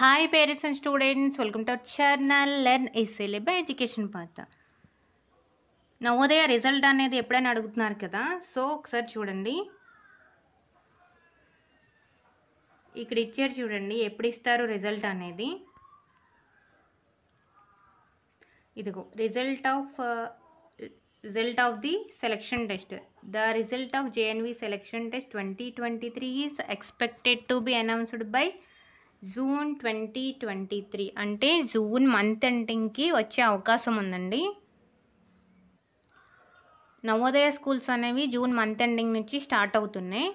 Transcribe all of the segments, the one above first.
hi parents and students welcome to our channel learn easily by education పాత Navodaya result అనేది ఎప్పుడైనా అడుగుతున్నారు కదా సో ఒకసారి చూడండి ఇక్కడ ఇచ్చారు చూడండి ఎప్పుడు ఇస్తారు రిజల్ట్ అనేది ఇదిగో result of result of the selection test the result of JNV selection test twenty twenty three is expected to be announced by June twenty twenty three అంటే జూన్ మంత్ ఎండింగ్కి వచ్చే అవకాశం ఉందండి నవోదయ స్కూల్స్ అనేవి జూన్ మంత్ ఎండింగ్ నుంచి start అవుతున్నాయి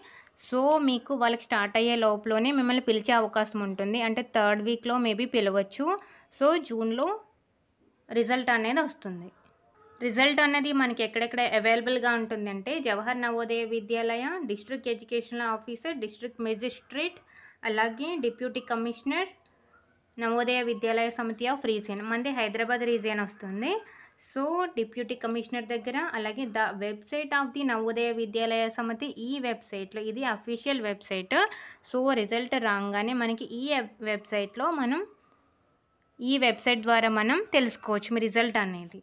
so మీకు వాళ్ళకి స్టార్ట్ అయ్యే లోపలనే మిమ్మల్ని పిలిచే అవకాశం ఉంటుంది అంటే థర్డ్ వీక్లో మేబీ పిలవచ్చు సో జూన్లో రిజల్ట్ అనేది వస్తుంది రిజల్ట్ అనేది మనకి ఎక్కడెక్కడ అవైలబుల్గా ఉంటుంది అంటే Jawahar Navodaya Vidyalaya district educational officer district magistrate అలాగే deputy commissioner Navodaya Vidyalaya Samiti of region మంది హైదరాబాద్ రీజియన్ వస్తుంది సో డిప్యూటీ కమిషనర్ దగ్గర అలాగే the website of the Navodaya Vidyalaya Samiti ఈ వెబ్సైట్లో ఇది అఫీషియల్ వెబ్సైట్ సో రిజల్ట్ రాగానే మనకి ఈ వెబ్సైట్లో మనం ఈ వెబ్సైట్ ద్వారా మనం తెలుసుకోవచ్చు మీ రిజల్ట్ అనేది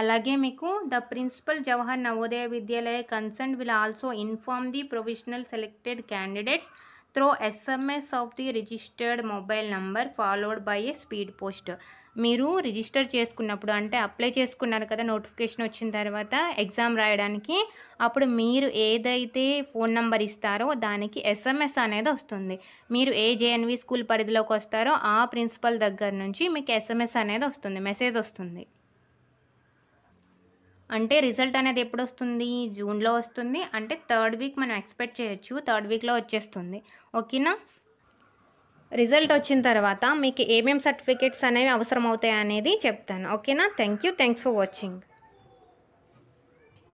అలాగే మీకు the principal Jawahar Navodaya Vidyalaya concern will also inform the provisional selected candidates through SMS of the registered mobile number followed by a speed post మీరు రిజిస్టర్ చేసుకున్నప్పుడు అంటే అప్లై చేసుకున్నారు కదా నోటిఫికేషన్ వచ్చిన తర్వాత ఎగ్జామ్ రాయడానికి అప్పుడు మీరు ఏదైతే ఫోన్ నంబర్ ఇస్తారో దానికి ఎస్ఎంఎస్ అనేది వస్తుంది మీరు ఏ జేఎన్వి స్కూల్ పరిధిలోకి వస్తారో ఆ ప్రిన్సిపల్ దగ్గర నుంచి మీకు ఎస్ఎంఎస్ అనేది వస్తుంది మెసేజ్ వస్తుంది అంటే రిజల్ట్ అనేది ఎప్పుడు వస్తుంది జూన్లో వస్తుంది అంటే థర్డ్ వీక్ మనం ఎక్స్పెక్ట్ చేయొచ్చు థర్డ్ వీక్లో వచ్చేస్తుంది ఓకేనా రిజల్ట్ వచ్చిన తర్వాత మీకు ఏమేమి సర్టిఫికేట్స్ అనేవి అవసరం అవుతాయి అనేది చెప్తాను ఓకేనా thank you thanks for watching